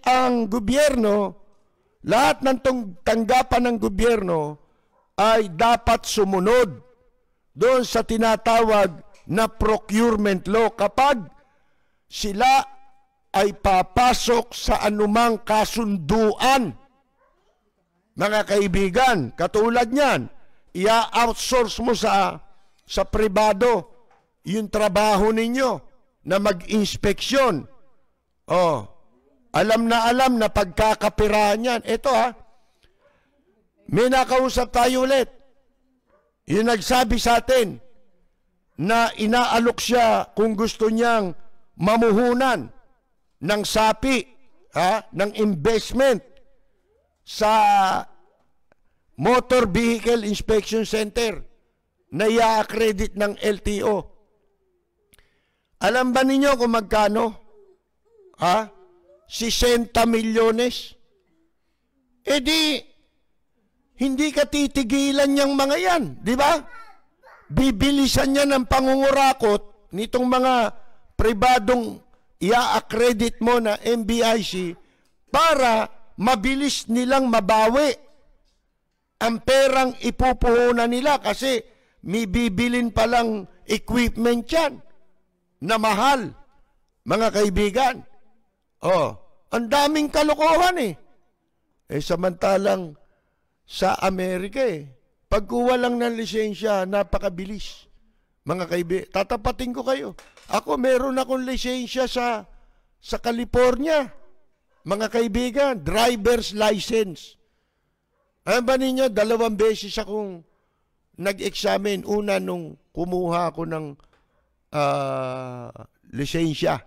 ang gobyerno, lahat ng tanggapan ng gobyerno ay dapat sumunod doon sa tinatawag na procurement law kapag sila ay papasok sa anumang kasunduan. Mga kaibigan, katulad niyan, i outsource mo sa, sa pribado yung trabaho ninyo na mag-inspeksyon. Oh, alam na alam na pagkakapiraan yan. Ito ha, may nakausap tayo ulit. Yung nagsabi sa atin na inaalok siya kung gusto niyang mamuhunan ng sapi, ha, ng investment sa Motor Vehicle Inspection Center na i-accredit ng LTO. Alam ba ninyo kung magkano? Ha? 60 milyones? E di, hindi ka titigilan niyang mga yan, di ba? Bibilisan niya ng pangungurakot nitong mga pribadong ia-accredit mo na MBIC para mabilis nilang mabawi ang perang ipupuhunan nila kasi may bibilin palang equipment yan na mahal, mga kaibigan. Oh, ang daming kalokohan eh. Eh samantalang sa Amerika eh, pagkuha lang ng lisensya, napakabilis. Mga kaibig, tatapatin ko kayo. Ako meron akong lisensya sa sa California. Mga kaibigan, driver's license. Alam ba ninyo, dalawang beses akong nag-examine. Una nung kumuha ako ng uh, lisensya.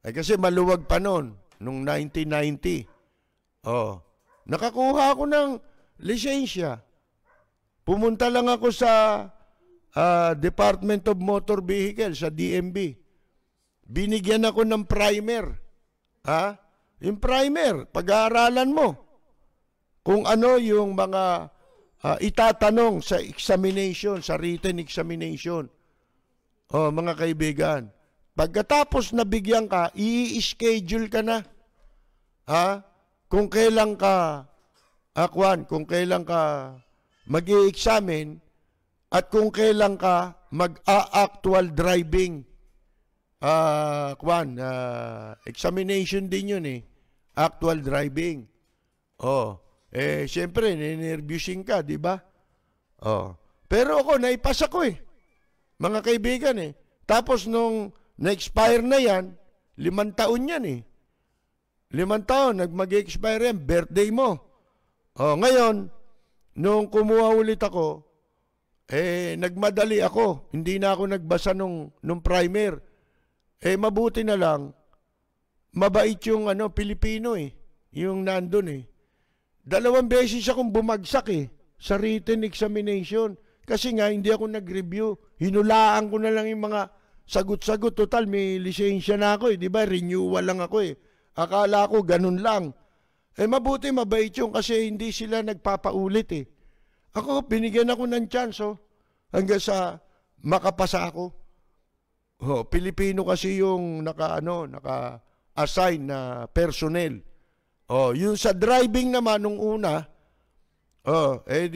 Eh, kasi maluwag pa noon nung 1990. Oh, nakakuha ako ng lisensya. Pumunta lang ako sa uh, Department of Motor Vehicle sa DMV. Binigyan ako ng primer. Ha? Yung primer, pag-aaralan mo kung ano yung mga uh, itatanong sa examination, sa written examination. Oh, mga kaibigan, pagkatapos nabigyan ka, i-schedule ka na. Ha? Kung kailan ka, akwan, ah, kung kailan ka mag examine at kung kailan ka mag-a-actual driving uh, ah, kwan, uh, ah, examination din yun eh. Actual driving. Oh, eh, syempre, ninerviewsing ka, di ba? Oh. Pero ako, naipasa ko eh. Mga kaibigan eh. Tapos nung na-expire na yan, limang taon yan eh. Limang taon, nag expire yan, birthday mo. O, oh, ngayon, nung kumuha ulit ako, eh, nagmadali ako. Hindi na ako nagbasa nung, nung primer. Eh, mabuti na lang, mabait yung ano, Pilipino eh. Yung nandun eh. Dalawang beses akong bumagsak eh sa written examination. Kasi nga, hindi ako nag-review. Hinulaan ko na lang yung mga sagot-sagot. Total, may lisensya na ako eh. Di ba? Renewal lang ako eh. Akala ko ganun lang. Eh mabuti mabait yung kasi hindi sila nagpapaulit eh. Ako, binigyan ako ng chance oh, hanggang sa makapasa ako. Oh, Pilipino kasi yung naka ano, naka assign na personnel. Oh, yung sa driving naman nung una, oh, eh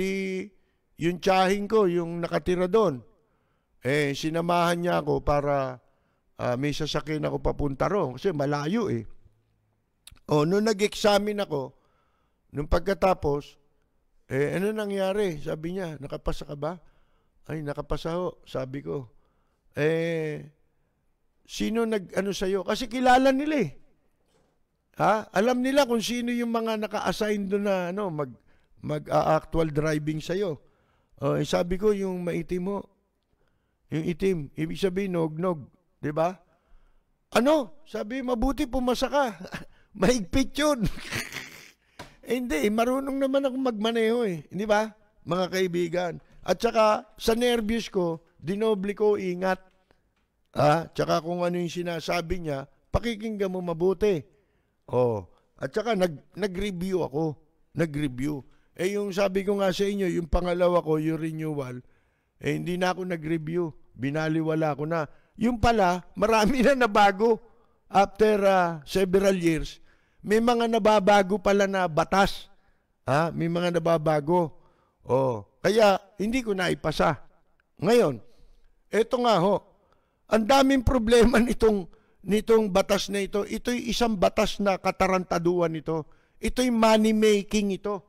yung tsahin ko, yung nakatira doon. Eh sinamahan niya ako para uh, may sasakyan ako papunta ron kasi malayo eh. Oh, nung nag-examine ako, nung pagkatapos, eh, ano nangyari? Sabi niya, nakapasa ka ba? Ay, nakapasa ho. Sabi ko, eh, sino nag, ano sa'yo? Kasi kilala nila eh. Ha? Alam nila kung sino yung mga naka-assign doon na, ano, mag, mag-actual driving sa'yo. Uh, eh, sabi ko, yung maitim mo, yung itim, ibig sabihin, nog-nog. ba? Ano? Sabi, mabuti pumasa ka. Mahigpit yun. eh, hindi, marunong naman ako magmaneho eh. Hindi ba? Mga kaibigan. At saka, sa nervyos ko, dinoble ko, ingat. Ha? Tsaka kung ano yung sinasabi niya, pakikinggan mo mabuti. Oh. At saka, nag, nag-review ako. Nag-review. Eh, yung sabi ko nga sa inyo, yung pangalawa ko, yung renewal, eh, hindi na ako nag-review. Binaliwala ko na. Yung pala, marami na nabago after uh, several years may mga nababago pala na batas. Ha? May mga nababago. Oh, kaya hindi ko naipasa. Ngayon, eto nga ho. Ang daming problema nitong nitong batas na ito. Ito'y isang batas na katarantaduan ito. Ito'y money making ito.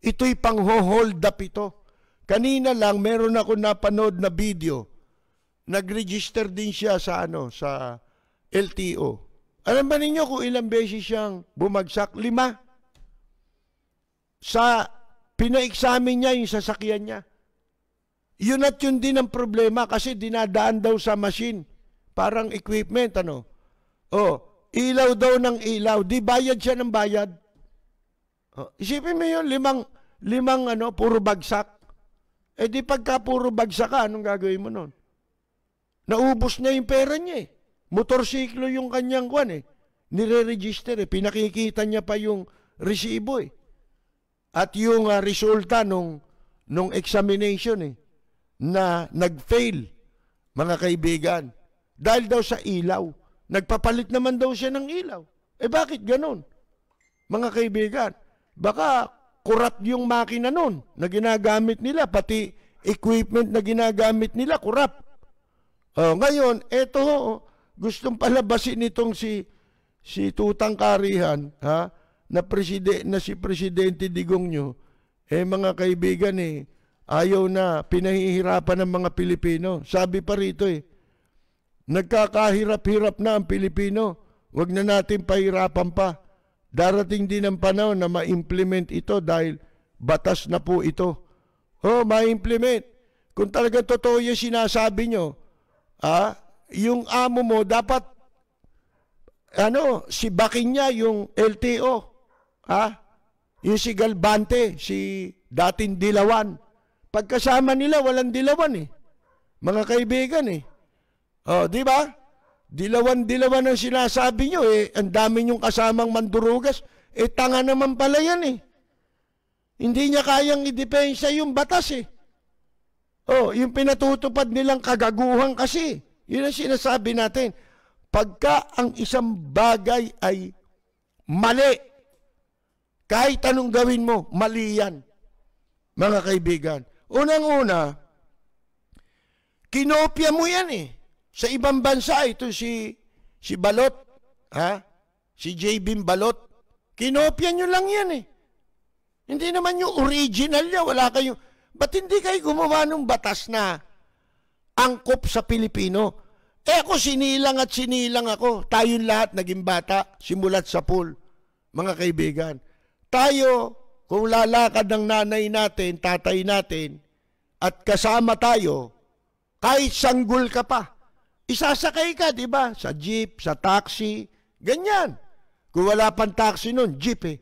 Ito'y pang hold up ito. Kanina lang meron ako napanood na video. Nag-register din siya sa ano sa LTO. Alam ba ninyo kung ilang beses siyang bumagsak? Lima. Sa pina-examine niya yung sasakyan niya. Yun at yun din ang problema kasi dinadaan daw sa machine. Parang equipment, ano? Oh, ilaw daw ng ilaw. Di bayad siya ng bayad. Oh, isipin mo yun, limang, limang ano, puro bagsak. Eh di pagka puro bagsak ka, anong gagawin mo nun? Naubos na yung pera niya eh motorsiklo yung kanyang kwan eh. Nire-register eh. Pinakikita niya pa yung resibo eh. At yung uh, resulta nung, nung examination eh, na nag-fail, mga kaibigan. Dahil daw sa ilaw. Nagpapalit naman daw siya ng ilaw. Eh bakit ganun? Mga kaibigan, baka corrupt yung makina nun na ginagamit nila, pati equipment na ginagamit nila, corrupt. Uh, ngayon, eto, oh, gustong palabasin nitong si si Tutang Karihan, ha, na presidente na si presidente Digong nyo, eh mga kaibigan eh ayaw na pinahihirapan ng mga Pilipino. Sabi pa rito eh. Nagkakahirap-hirap na ang Pilipino. Huwag na natin pahirapan pa. Darating din ang panahon na ma-implement ito dahil batas na po ito. Oh, ma-implement. Kung talaga totoo yung sinasabi nyo, ah, yung amo mo dapat ano, si Bakin yung LTO. Ha? Yung si Galbante, si dating Dilawan. Pagkasama nila, walang Dilawan eh. Mga kaibigan eh. oh, di ba? Dilawan-dilawan ang sinasabi niyo eh. Ang dami nyong kasamang mandurugas. Eh, tanga naman pala yan eh. Hindi niya kayang idepensa yung batas eh. Oh, yung pinatutupad nilang kagaguhan kasi. Yun ang sinasabi natin. Pagka ang isang bagay ay mali, kahit anong gawin mo, mali yan, mga kaibigan. Unang-una, kinopya mo yan eh. Sa ibang bansa, ito si, si Balot, ha? si J.B. Balot, kinopya nyo lang yan eh. Hindi naman yung original niya, wala kayong... Ba't hindi kayo gumawa ng batas na angkop sa Pilipino. Eh ako sinilang at sinilang ako. Tayong lahat naging bata, simulat sa pool. Mga kaibigan, tayo, kung lalakad ng nanay natin, tatay natin, at kasama tayo, kahit sanggol ka pa, isasakay ka, di ba? Sa jeep, sa taxi, ganyan. Kung wala pang taxi nun, jeep eh.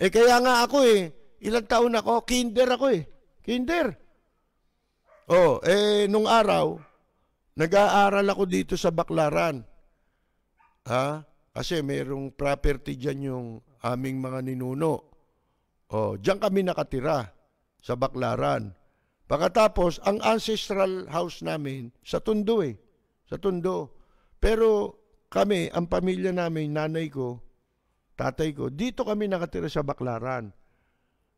Eh kaya nga ako eh, ilang taon ako, kinder ako eh. Kinder. Oh, eh, nung araw, nag-aaral ako dito sa Baklaran. Ha? Kasi mayroong property dyan yung aming mga ninuno. Oh, dyan kami nakatira sa Baklaran. Pagkatapos, ang ancestral house namin sa Tundo eh. Sa Tundo. Pero kami, ang pamilya namin, nanay ko, tatay ko, dito kami nakatira sa Baklaran.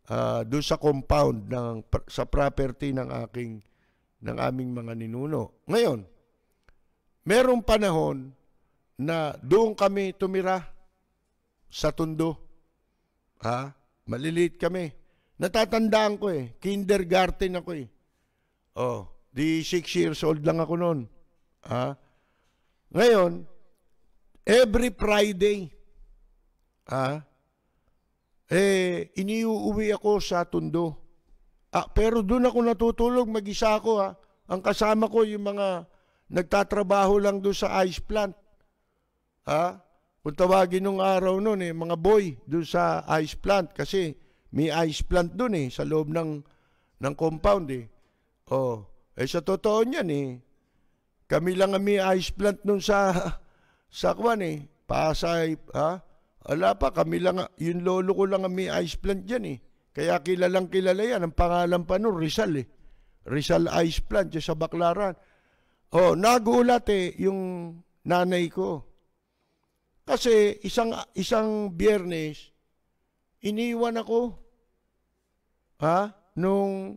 Uh, ah, doon sa compound ng, sa property ng aking ng aming mga ninuno. Ngayon, merong panahon na doon kami tumira sa tundo. Ha? Maliliit kami. Natatandaan ko eh. Kindergarten ako eh. Oh, di 6 years old lang ako noon. Ha? Ngayon, every Friday, ha? Eh, iniuwi ako sa tundo. Ah, pero doon ako natutulog, mag-isa ako ha. Ang kasama ko yung mga nagtatrabaho lang doon sa ice plant. Ha? Kung tawagin nung araw noon eh, mga boy doon sa ice plant kasi may ice plant doon eh sa loob ng ng compound eh. Oh, eh sa totoo niyan eh. Kami lang ang may ice plant noon sa sa kwan eh. Pasay, ha? Wala pa, kami lang, yung lolo ko lang ang may ice plant dyan eh. Kaya kilalang kilala yan. Ang pangalan pa nun, Rizal eh. Rizal Ice Plant sa Baklaran. Oh, nagulat eh yung nanay ko. Kasi isang isang biyernes iniwan ako ha nung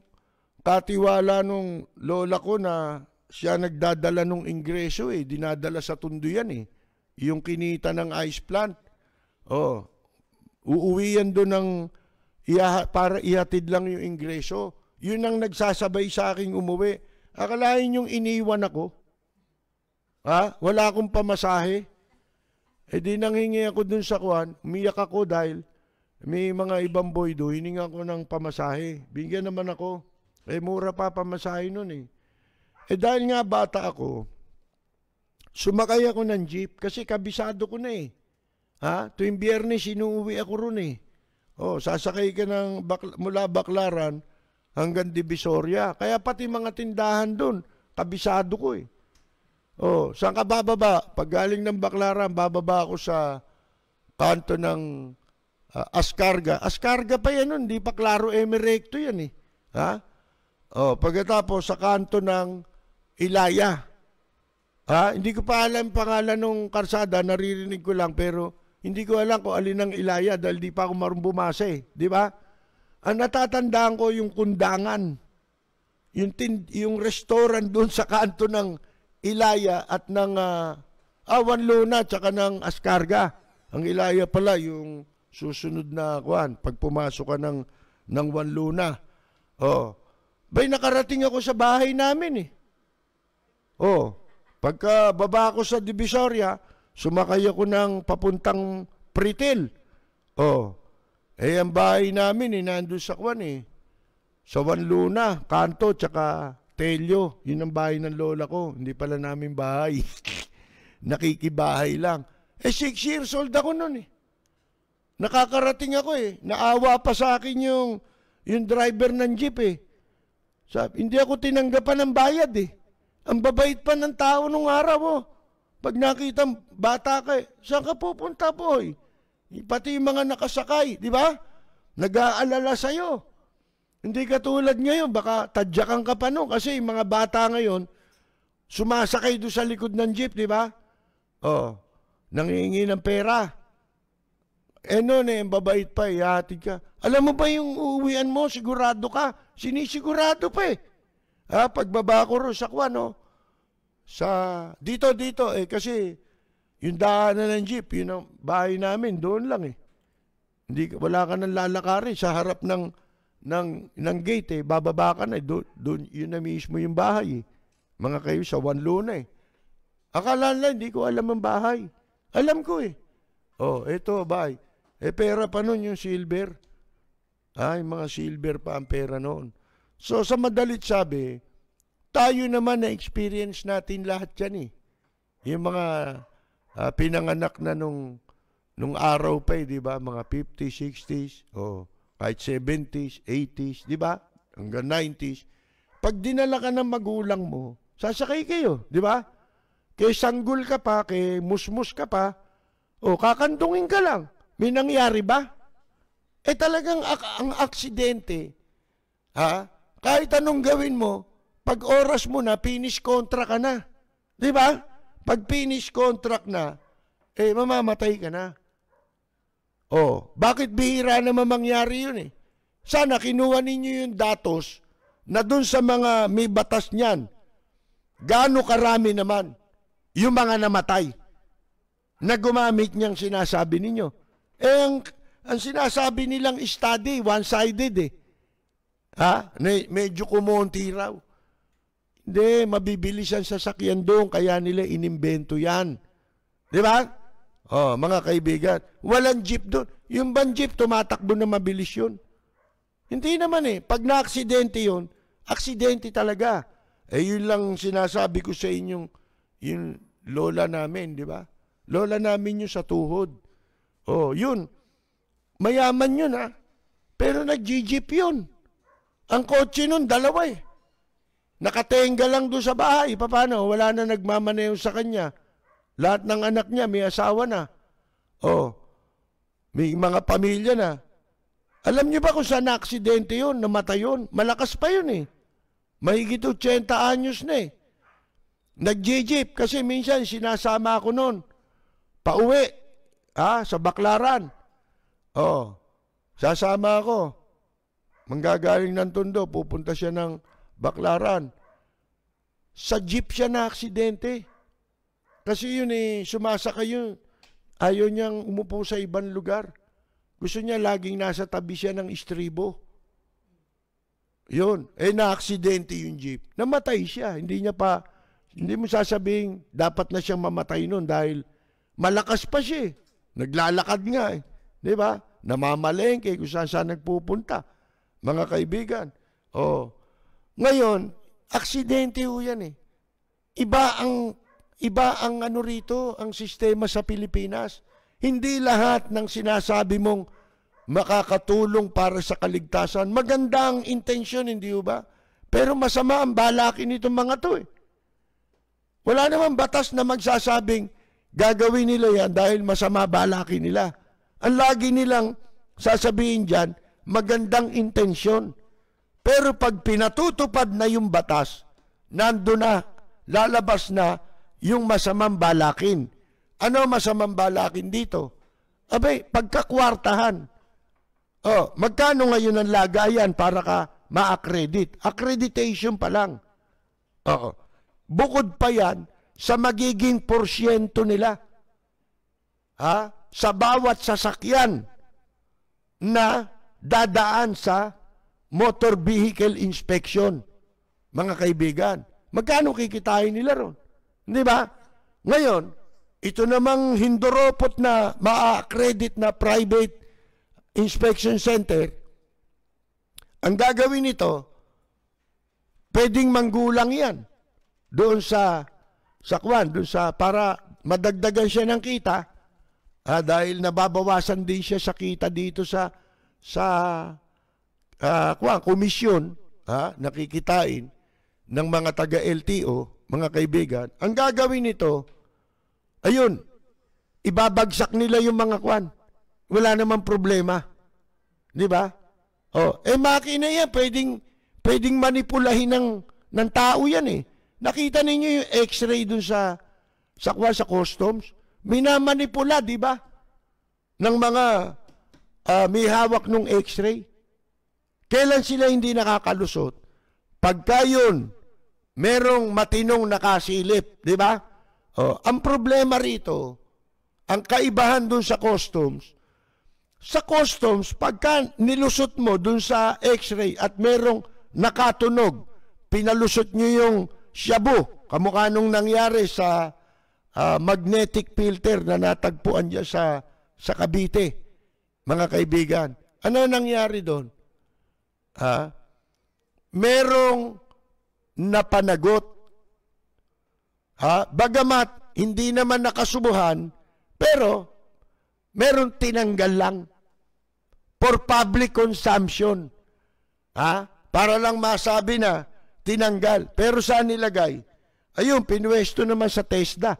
katiwala nung lola ko na siya nagdadala nung ingreso eh dinadala sa tundo yan eh yung kinita ng ice plant. Oh, uuwi yan doon ng Iha, para ihatid lang yung ingreso. Yun ang nagsasabay sa akin umuwi. Akalain yung iniwan ako. Ha? Wala akong pamasahe. E di nanghingi ako dun sa kuan. Umiyak ako dahil may mga ibang boy do. Hininga ko ng pamasahe. Bigyan naman ako. Eh mura pa pamasahe nun eh. Eh, dahil nga bata ako, sumakay ako ng jeep kasi kabisado ko na eh. Ha? Tuwing biyernes, inuuwi ako ron eh. Oh, sasakay ka ng bakla, mula Baklaran hanggang Divisoria. Kaya pati mga tindahan doon, kabisado ko eh. Oh, saan ka bababa? Pag galing ng Baklaran, bababa ako sa kanto ng uh, ah, Askarga. Ascarga pa yan nun, hindi pa klaro Emerecto eh, yan eh. Ha? Oh, pagkatapos sa kanto ng Ilaya. Ha? Hindi ko pa alam pangalan ng karsada, naririnig ko lang pero hindi ko alam kung alin ang ilaya dahil di pa ako marunong bumasa eh. Di ba? Ang natatandaan ko yung kundangan. Yung, tin, yung restaurant doon sa kanto ng Ilaya at ng uh, Awan ah, ah Luna tsaka ng Askarga. Ang Ilaya pala yung susunod na kuan pag pumasok ka ng ng Juan Luna. Oh. Bay nakarating ako sa bahay namin eh. Oh. Pagka baba ako sa Divisoria, Sumakay ako ng papuntang Pritil. Oh, eh ang bahay namin eh, nandun sa Kwan eh. Sa Juan Luna, Kanto, tsaka Telyo. Yun ang bahay ng lola ko. Hindi pala namin bahay. Nakikibahay lang. Eh, six years old ako noon eh. Nakakarating ako eh. Naawa pa sa akin yung, yung driver ng jeep eh. Sabi, hindi ako tinanggapan ng bayad eh. Ang babait pa ng tao nung araw oh. Pag nakita bata ka, eh. saan ka pupunta, boy? Pati yung mga nakasakay, di ba? Nag-aalala sa'yo. Hindi katulad ngayon, baka tadyakan ka pa noon kasi yung mga bata ngayon, sumasakay doon sa likod ng jeep, di ba? Oh, nangihingi ng pera. Eh noon eh, babait pa, ihatid eh, ka. Alam mo ba yung uuwian mo, sigurado ka? Sinisigurado pa eh. Ha, ah, pagbaba ko ro sa no? sa dito dito eh kasi yung daanan ng jeep, yun ang bahay namin, doon lang eh. Hindi wala ka nang lalakari sa harap ng ng ng gate eh, bababa ka na eh. doon, doon yun na mismo yung bahay. Eh. Mga kayo sa Wanlo luna eh. Akala nila hindi ko alam ang bahay. Alam ko eh. Oh, eto bahay. Eh pera pa noon yung silver. Ay, ah, mga silver pa ang pera noon. So sa madalit sabi, tayo naman na experience natin lahat yan eh. Yung mga uh, pinanganak na nung nung araw pa eh, di ba? Mga 50s, 60s, o oh, kahit 70s, 80s, di ba? Hanggang 90s. Pag dinala ka ng magulang mo, sasakay kayo, di ba? Kay sanggol ka pa, kay musmus ka pa, o oh, kakantungin ka lang. May nangyari ba? Eh talagang ang aksidente, ha? Kahit anong gawin mo, pag oras mo na, finish contract ka na. Di ba? Pag finish contract na, eh, mamamatay ka na. Oh, bakit bihira naman mangyari yun eh? Sana kinuha ninyo yung datos na dun sa mga may batas niyan, gaano karami naman yung mga namatay na gumamit niyang sinasabi ninyo. Eh, ang, ang sinasabi nilang study, one-sided eh. Ha? Medyo kumonti raw. Hindi, mabibilis ang sakyan doon, kaya nila inimbento yan. Di ba? Oh, mga kaibigan, walang jeep doon. Yung ban jeep, tumatakbo na mabilis yun. Hindi naman eh. Pag na-aksidente yun, aksidente talaga. Eh, yun lang sinasabi ko sa inyong, yung lola namin, di ba? Lola namin 'yung sa tuhod. Oh, yun. Mayaman yun ha. Pero nag-jeep yun. Ang kotse nun, dalawa eh. Nakatenga lang doon sa bahay. Paano? Wala na nagmamaneho sa kanya. Lahat ng anak niya may asawa na. Oh, may mga pamilya na. Alam niyo ba kung saan aksidente yun, namatay yun? Malakas pa yun eh. Mahigit 80 anyos na eh. Nag-jeep kasi minsan sinasama ako noon. Pauwi. Ha? Sa baklaran. Oh. Sasama ako. Manggagaling ng tundo, pupunta siya ng Baklaran. Sa jeep siya na aksidente. Kasi yun eh, sumasakay yun. Ayaw niyang umupo sa ibang lugar. Gusto niya laging nasa tabi siya ng istribo. Yun. Eh, na-aksidente yung jeep. Namatay siya. Hindi niya pa, hindi mo sasabing dapat na siyang mamatay nun dahil malakas pa siya eh. Naglalakad nga eh. Di ba? Namamalengke kung saan saan nagpupunta. Mga kaibigan. Oh, ngayon, aksidente ho yan eh. Iba ang, iba ang ano rito, ang sistema sa Pilipinas. Hindi lahat ng sinasabi mong makakatulong para sa kaligtasan. Maganda ang intention, hindi ho ba? Pero masama ang balakin nitong mga to eh. Wala namang batas na magsasabing gagawin nila yan dahil masama balakin nila. Ang lagi nilang sasabihin dyan, magandang intensyon. Pero pag pinatutupad na yung batas, nando na, lalabas na yung masamang balakin. Ano masamang balakin dito? Abay, pagkakwartahan. Oh, magkano ngayon ang lagayan para ka ma-accredit? Accreditation pa lang. Oo. Bukod pa yan sa magiging porsyento nila. Ha? Sa bawat sasakyan na dadaan sa motor vehicle inspection, mga kaibigan. Magkano kikitain nila ron? Hindi ba? Ngayon, ito namang hindoropot na maa-credit na private inspection center, ang gagawin nito, pwedeng manggulang yan doon sa sakwan, doon sa para madagdagan siya ng kita ah, dahil nababawasan din siya sa kita dito sa sa uh, ah, kuwan, komisyon ha, nakikitain ng mga taga-LTO, mga kaibigan, ang gagawin nito, ayun, ibabagsak nila yung mga kwan. Wala namang problema. Di ba? Oh, eh makina yan, pwedeng, pwedeng manipulahin ng, ng tao yan eh. Nakita ninyo yung x-ray dun sa, sa, sa customs? Minamanipula, di ba? Ng mga uh, may hawak ng x-ray. Kailan sila hindi nakakalusot? Pagka yun, merong matinong nakasilip, di ba? Oh, ang problema rito, ang kaibahan dun sa customs, sa customs, pagka nilusot mo dun sa x-ray at merong nakatunog, pinalusot nyo yung shabu, kamukha nung nangyari sa uh, magnetic filter na natagpuan niya sa, sa Cavite, mga kaibigan. Ano nangyari doon? ha, merong napanagot. Ha? Bagamat hindi naman nakasubuhan, pero merong tinanggal lang for public consumption. Ha? Para lang masabi na tinanggal. Pero saan nilagay? Ayun, pinwesto naman sa TESDA.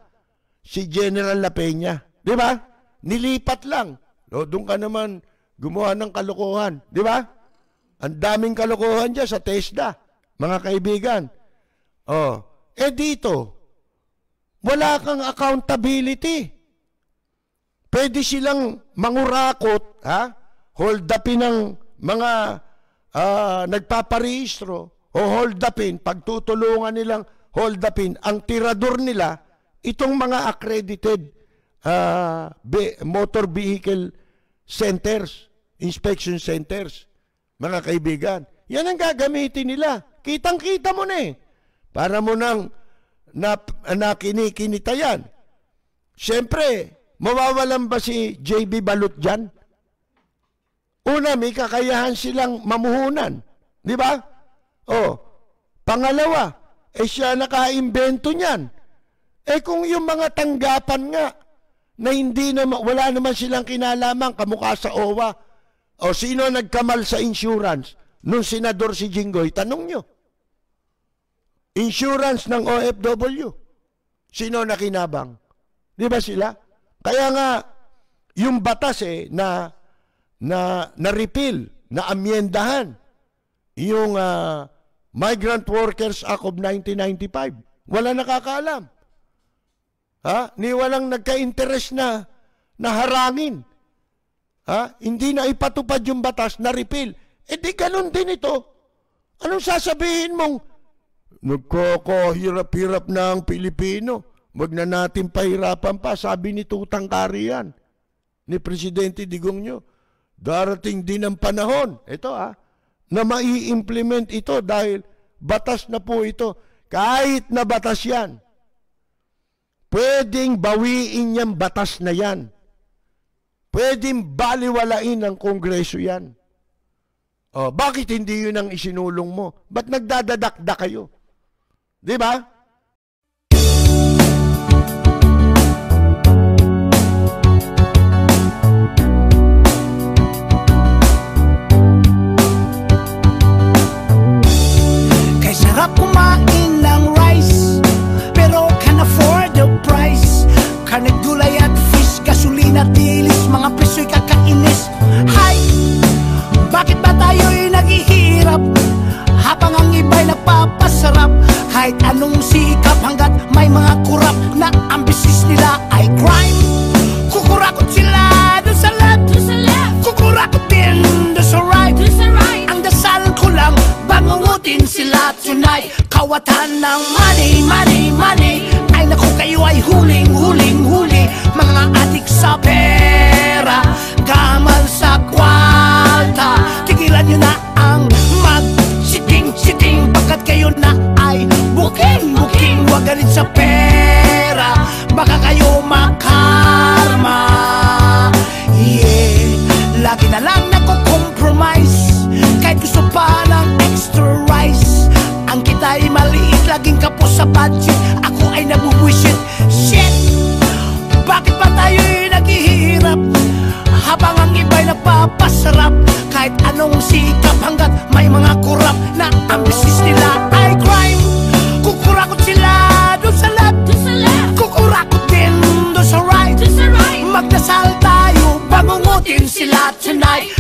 Si General La Peña. Di ba? Nilipat lang. O, doon ka naman gumawa ng kalokohan. Di ba? Ang daming kalokohan dyan sa TESDA, mga kaibigan. Oh, eh dito, wala kang accountability. Pwede silang mangurakot, ha? Hold upin ng mga uh, nagpaparehistro o hold upin, pagtutulungan nilang hold upin, ang tirador nila, itong mga accredited uh, motor vehicle centers, inspection centers mga kaibigan. Yan ang gagamitin nila. Kitang-kita mo na eh. Para mo nang na, na kinikinitayan. Siyempre, mawawalan ba si JB Balut dyan? Una, may kakayahan silang mamuhunan. Di ba? Oh. Pangalawa, eh siya nakaimbento niyan. Eh kung yung mga tanggapan nga na hindi na wala naman silang kinalaman kamukha sa OWA, o sino nagkamal sa insurance? Nung senador si Jinggoy, tanong nyo. Insurance ng OFW. Sino na kinabang? Di ba sila? Kaya nga, yung batas eh, na, na, na repeal, na amyendahan, yung uh, Migrant Workers Act of 1995. Wala nakakaalam. Ha? Ni walang nagka-interest na naharangin Ha? Hindi na ipatupad yung batas na repeal. E di ganun din ito. Anong sasabihin mong, nagkakahirap-hirap na ang Pilipino. Wag na natin pahirapan pa, sabi ni Tutang Karian, ni Presidente Digong nyo. Darating din ang panahon, ito ha, na mai-implement ito dahil batas na po ito. Kahit na batas yan, pwedeng bawiin niyang batas na yan. Pwedeng baliwalain ng Kongreso yan. Oh, bakit hindi yun ang isinulong mo? Ba't nagdadadakda kayo? Di ba? Manatilis, mga piso'y kakainis Hay! Bakit ba tayo'y naghihirap? Habang ang iba'y napapasarap Kahit anong sikap hanggat may mga kurap Na ang nila ay crime Kukurakot sila doon sa left Kukurakot din doon sa right Ang dasal ko lang, bangungutin sila tonight Kawatan ng money, money, money Ay naku kayo ay huling, huling adik sa pera Kamal sa kwarta Tigilan nyo na ang mag-siting-siting Pagkat kayo na ay buking-buking Huwag ganit sa pera Baka kayo makarma Yeah, lagi na lang nagko-compromise Kahit gusto pa ng extra rice Ang kita maliit Laging kapos sa budget nagpapasarap Kahit anong sikap hanggat may mga kurap Na ang nila ay crime Kukurakot sila doon sa left, doon sa left. Kukurakot din doon sa right, doon sa right. Magdasal tayo, bangungutin sila tonight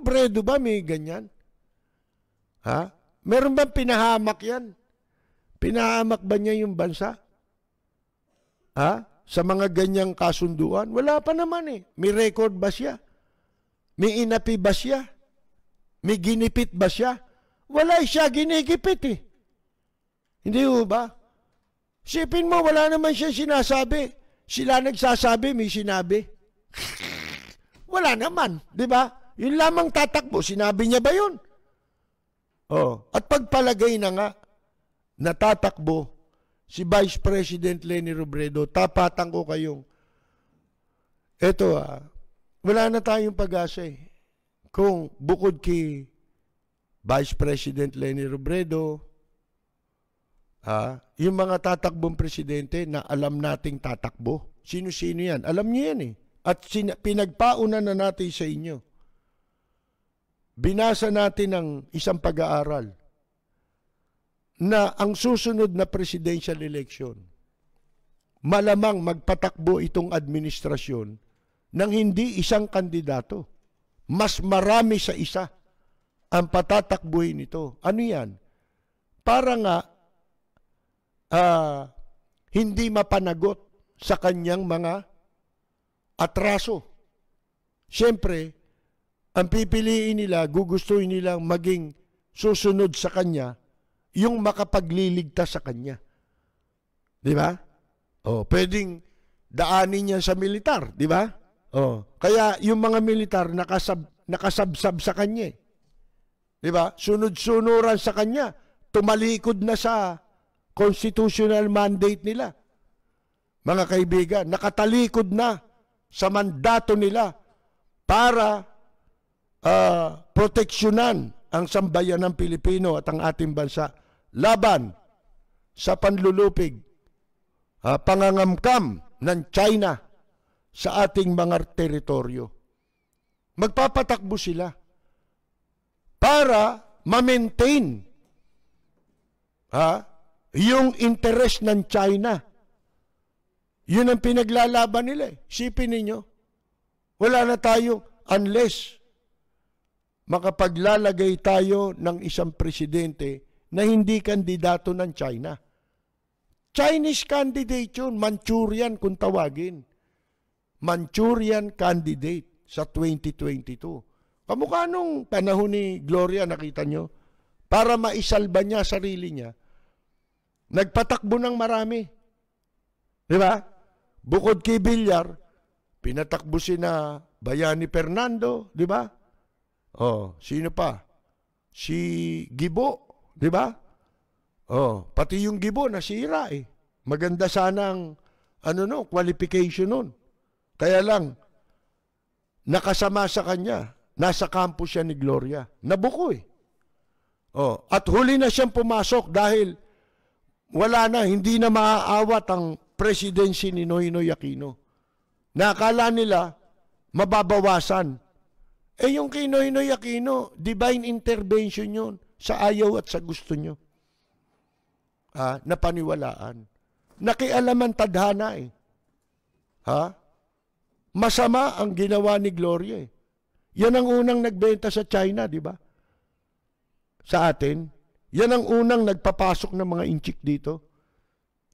Bredo ba may ganyan? Ha? Meron bang pinahamak yan? Pinahamak ba niya yung bansa? Ha? Sa mga ganyang kasunduan? Wala pa naman eh. May record ba siya? May inapi ba siya? May ginipit ba siya? Wala siya ginigipit eh. Hindi ho ba? Sipin mo, wala naman siya sinasabi. Sila nagsasabi, may sinabi. wala naman, di ba? Yun lamang tatakbo. Sinabi niya ba yun? Oh. At pagpalagay na nga, natatakbo si Vice President Leni Robredo, tapatan ko kayong, eto ah, wala na tayong pag-asa eh. Kung bukod kay Vice President Leni Robredo, ah, yung mga tatakbong presidente na alam nating tatakbo, sino-sino yan, alam niyo yan eh. At pinagpauna na natin sa inyo binasa natin ang isang pag-aaral na ang susunod na presidential election, malamang magpatakbo itong administrasyon ng hindi isang kandidato. Mas marami sa isa ang patatakbuhin nito. Ano yan? Para nga uh, hindi mapanagot sa kanyang mga atraso. Siyempre, ang pipiliin nila, gugustuhin nilang maging susunod sa Kanya, yung makapagliligtas sa Kanya. Di ba? Oh, pwedeng daanin niya sa militar, di ba? Oh, kaya yung mga militar nakasab, nakasabsab sa Kanya. Eh. Di ba? Sunod-sunuran sa Kanya. Tumalikod na sa constitutional mandate nila. Mga kaibigan, nakatalikod na sa mandato nila para uh, proteksyonan ang sambayan ng Pilipino at ang ating bansa laban sa panlulupig, uh, pangangamkam ng China sa ating mga teritoryo. Magpapatakbo sila para ma-maintain ha, ah, yung interest ng China. Yun ang pinaglalaban nila. Eh. Sipin ninyo, wala na tayo unless makapaglalagay tayo ng isang presidente na hindi kandidato ng China. Chinese candidate yun, Manchurian kung tawagin. Manchurian candidate sa 2022. Kamukha nung panahon ni Gloria, nakita nyo, para maisalba niya sarili niya, nagpatakbo ng marami. Di ba? Bukod kay Villar, pinatakbo si na Bayani Fernando, di ba? Oh, sino pa? Si Gibo, di ba? Oh, pati yung Gibo nasira eh. Maganda sana ang ano no, qualification nun. Kaya lang nakasama sa kanya, nasa campus siya ni Gloria. Nabuko eh. Oh, at huli na siyang pumasok dahil wala na, hindi na maaawat ang presidency ni Noynoy Aquino. Nakala nila mababawasan eh yung kay Noynoy akino, divine intervention yon sa ayaw at sa gusto nyo. Ha? Napaniwalaan. Nakialaman tadhana eh. Ha? Masama ang ginawa ni Gloria eh. Yan ang unang nagbenta sa China, di ba? Sa atin. Yan ang unang nagpapasok ng mga inchik dito.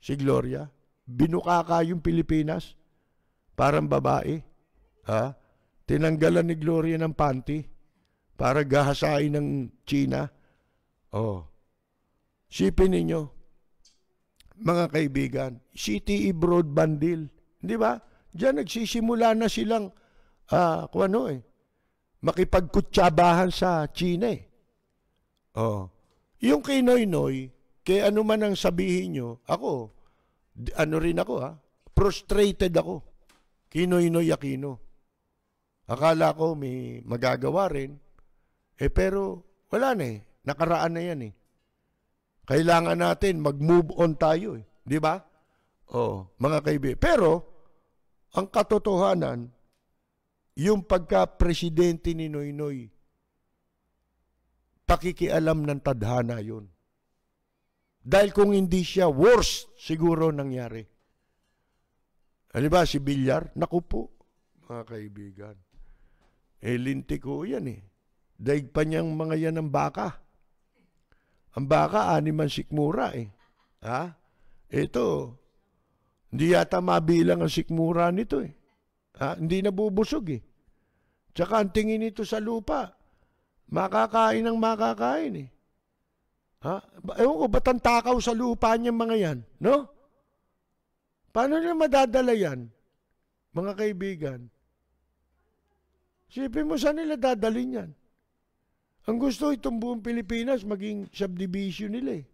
Si Gloria. Binuka ka yung Pilipinas. Parang babae. Ha? Tinanggalan ni Gloria ng panty para gahasain ng China. Oh. Sipin ninyo, mga kaibigan, CTE broadband deal. Di ba? Diyan nagsisimula na silang, ah, uh, kung ano eh, makipagkutsabahan sa China eh. Oh. Yung kay Noynoy, kay ano man ang sabihin nyo, ako, ano rin ako ha, ah, frustrated ako. Kinoy Noy Aquino. Akala ko may magagawa rin. Eh pero wala na eh. Nakaraan na yan eh. Kailangan natin mag-move on tayo eh. Di ba? Oh, mga kaibigan. Pero, ang katotohanan, yung pagka-presidente ni Noynoy, Noy, pakikialam ng tadhana yun. Dahil kung hindi siya, worst siguro nangyari. Ano ba, si Bilyar? Naku po, mga kaibigan. Eh, lintik ko yan eh. Daig pa niyang mga yan ng baka. Ang baka, animan sikmura eh. Ha? Ito, hindi yata mabilang ang sikmura nito eh. Ha? Hindi nabubusog eh. Tsaka ang tingin nito sa lupa, makakain ang makakain eh. Ha? Ewan ko, ba't ang takaw sa lupa niya mga yan? No? Paano nila madadala yan, mga kaibigan? Sipin mo, saan nila dadalhin yan? Ang gusto itong buong Pilipinas, maging subdivision nila eh.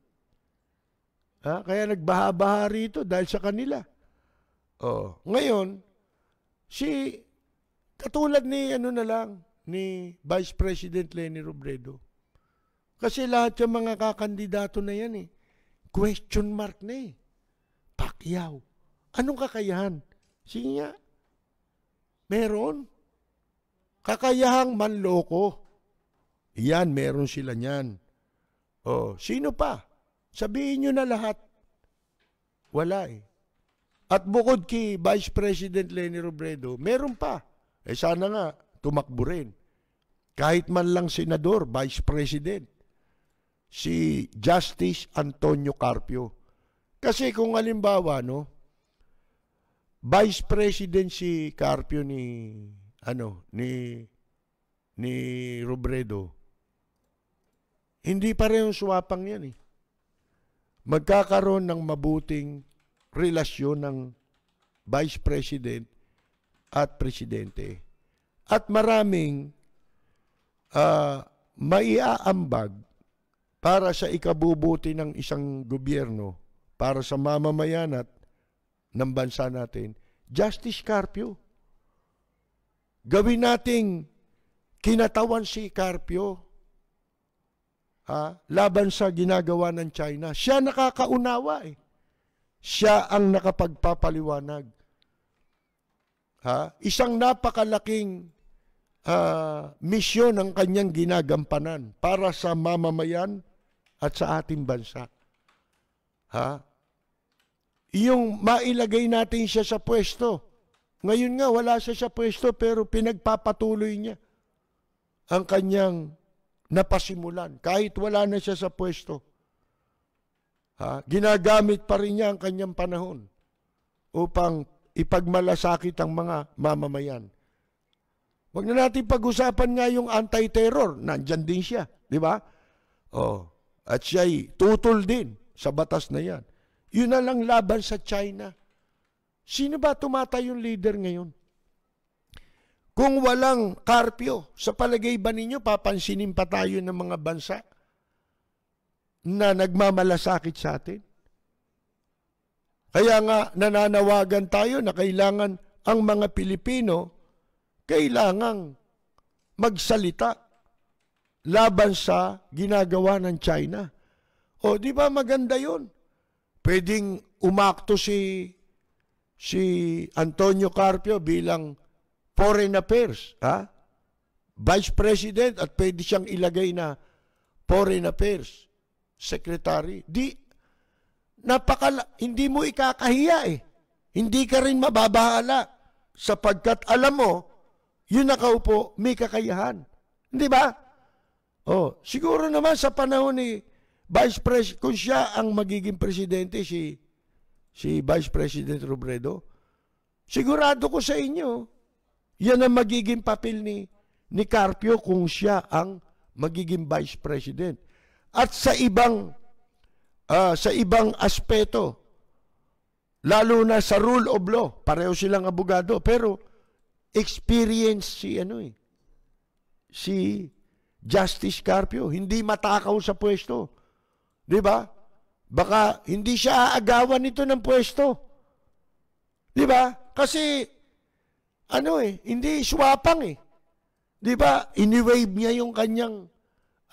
Ha? Kaya nagbaha-baha rito dahil sa kanila. Oh. Ngayon, si katulad ni ano na lang, ni Vice President Lenny Robredo. Kasi lahat yung mga kakandidato na yan eh, question mark na eh. Pacquiao. Anong kakayahan? Sige nga, meron kakayahang manloko. Yan, meron sila niyan. Oh, sino pa? Sabihin nyo na lahat. Wala eh. At bukod kay Vice President Leni Robredo, meron pa. Eh sana nga, tumakbo rin. Kahit man lang senador, Vice President. Si Justice Antonio Carpio. Kasi kung alimbawa, no, Vice President si Carpio ni ano ni ni Robredo, hindi pa rin suwapang yan eh. Magkakaroon ng mabuting relasyon ng Vice President at Presidente. At maraming uh, maiaambag para sa ikabubuti ng isang gobyerno, para sa mamamayan at ng bansa natin, Justice Carpio. Gawin nating kinatawan si Carpio ha, laban sa ginagawa ng China. Siya nakakaunawa eh. Siya ang nakapagpapaliwanag. Ha? Isang napakalaking uh, misyon ang kanyang ginagampanan para sa mamamayan at sa ating bansa. Ha? Yung mailagay natin siya sa pwesto ngayon nga, wala siya siya pwesto pero pinagpapatuloy niya ang kanyang napasimulan. Kahit wala na siya sa pwesto. Ha? Ginagamit pa rin niya ang kanyang panahon upang ipagmalasakit ang mga mamamayan. Huwag na natin pag-usapan nga yung anti-terror. Nandyan din siya, di ba? Oh, at siya'y tutol din sa batas na yan. Yun na lang laban sa China. Sino ba tumatay yung leader ngayon? Kung walang karpyo, sa palagay ba ninyo papansinin pa tayo ng mga bansa na nagmamalasakit sa atin? Kaya nga nananawagan tayo na kailangan ang mga Pilipino kailangang magsalita laban sa ginagawa ng China. O di ba maganda 'yon? Pwedeng umakto si si Antonio Carpio bilang Foreign Affairs, ha? Vice President at pwede siyang ilagay na Foreign Affairs Secretary. Di napakala hindi mo ikakahiya eh. Hindi ka rin mababahala sapagkat alam mo yun nakaupo may kakayahan. Hindi ba? Oh, siguro naman sa panahon ni Vice President, kung siya ang magiging presidente, si si Vice President Robredo, sigurado ko sa inyo, yan ang magiging papel ni, ni Carpio kung siya ang magiging Vice President. At sa ibang uh, sa ibang aspeto, lalo na sa rule of law, pareho silang abogado, pero experience si ano eh, si Justice Carpio, hindi matakaw sa pwesto. 'Di ba? Baka hindi siya aagawan nito ng pwesto. Di ba? Kasi, ano eh, hindi swapang eh. Di ba? Iniwave niya yung kanyang,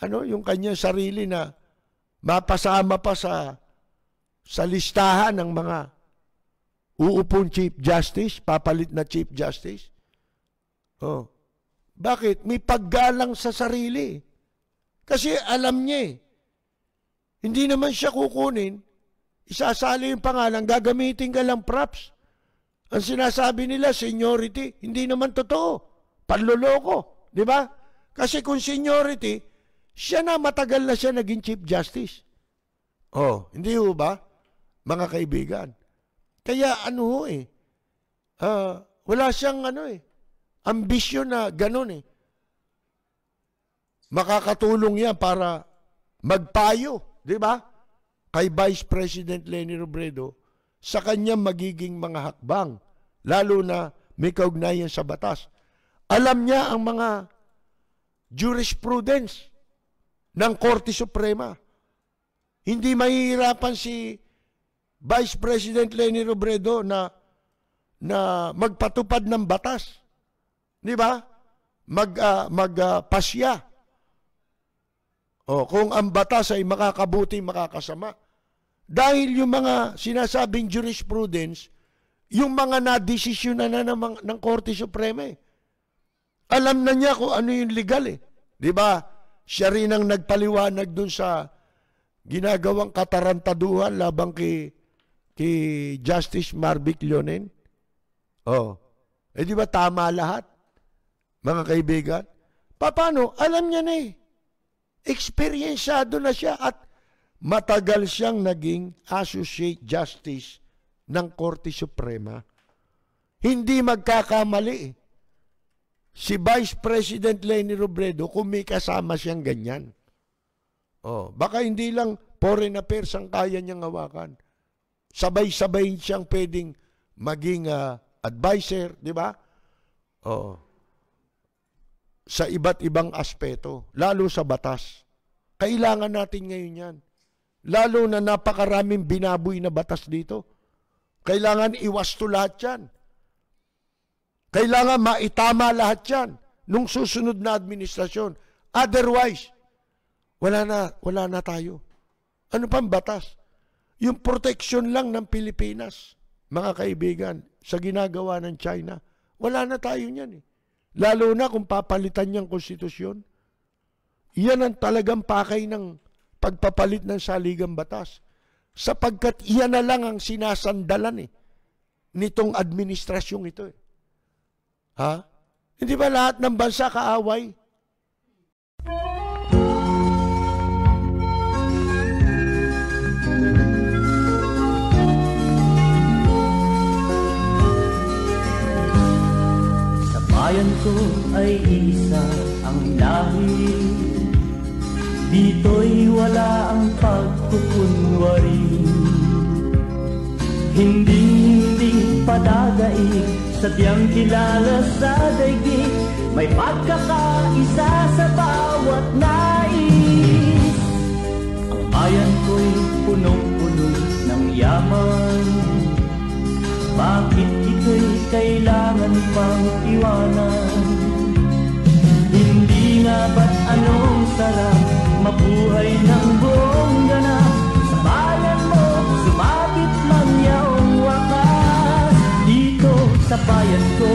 ano, yung kanyang sarili na mapasama pa sa, sa listahan ng mga uupong Chief Justice, papalit na Chief Justice. Oh. Bakit? May paggalang sa sarili. Kasi alam niya eh hindi naman siya kukunin, isasali yung pangalan, gagamitin ka lang props. Ang sinasabi nila, seniority, hindi naman totoo. Panloloko, di ba? Kasi kung seniority, siya na matagal na siya naging Chief Justice. Oh, hindi ho ba? Mga kaibigan. Kaya ano ho eh, uh, wala siyang ano eh, ambisyon na ganun eh. Makakatulong yan para magpayo Di ba? Kay Vice President Leni Robredo sa kanya magiging mga hakbang, lalo na may kaugnayan sa batas. Alam niya ang mga jurisprudence ng Korte Suprema. Hindi mahihirapan si Vice President Leni Robredo na na magpatupad ng batas. Di ba? Mag uh, ah, magpasya ah, uh, o, oh, kung ang batas ay makakabuti, makakasama. Dahil yung mga sinasabing jurisprudence, yung mga na-desisyon na, na ng, ng Korte Suprema eh. Alam na niya kung ano yung legal eh. Di ba? Siya rin ang nagpaliwanag dun sa ginagawang katarantaduhan labang kay, kay Justice Marvick Leonen. Oh. Eh di ba tama lahat? Mga kaibigan? Paano? Alam niya na eh. Eksperyensyado na siya at matagal siyang naging Associate Justice ng Korte Suprema. Hindi magkakamali. Eh. Si Vice President Leni Robredo, kung may kasama siyang ganyan. Oh, baka hindi lang foreign affairs ang kaya niyang hawakan. Sabay-sabay siyang pwedeng maging uh, ah, advisor, di ba? Oo. Oh sa iba't ibang aspeto, lalo sa batas. Kailangan natin ngayon yan. Lalo na napakaraming binaboy na batas dito. Kailangan iwasto lahat yan. Kailangan maitama lahat yan nung susunod na administrasyon. Otherwise, wala na, wala na tayo. Ano pang batas? Yung protection lang ng Pilipinas, mga kaibigan, sa ginagawa ng China, wala na tayo niyan eh. Lalo na kung papalitan niyang konstitusyon. Iyan ang talagang pakay ng pagpapalit ng saligang batas. Sapagkat iyan na lang ang sinasandalan eh, nitong administrasyong ito. Eh. Ha? Hindi ba lahat ng bansa kaaway? bayan ko ay isa ang lahi Dito'y wala ang pagkukunwari Hindi hindi padadaig sa tiyang kilala sa daigdig May pagkakaisa sa bawat nais Ang bayan ko'y punong-puno ng yaman Bakit kailangan pang iwanan Hindi nga ba't anong sarap mabuhay ng buong ganap Sa bayan mo, sumapit man yaong wakas Dito sa bayan ko,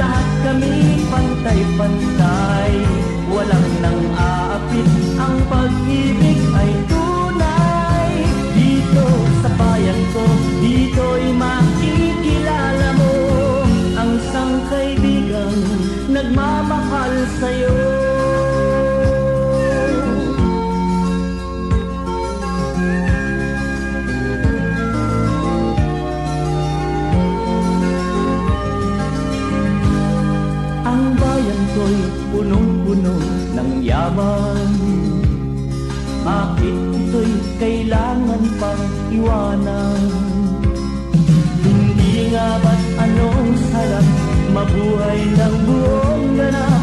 lahat kami pantay-pantay Walang nang aapit, ang pag-ibig ay tuloy sa'yo Ang bayan ko'y punong-puno ng yaman Bakit ito'y kailangan pang iwanan? Hindi nga ba't anong sarap mabuhay ng buong ganap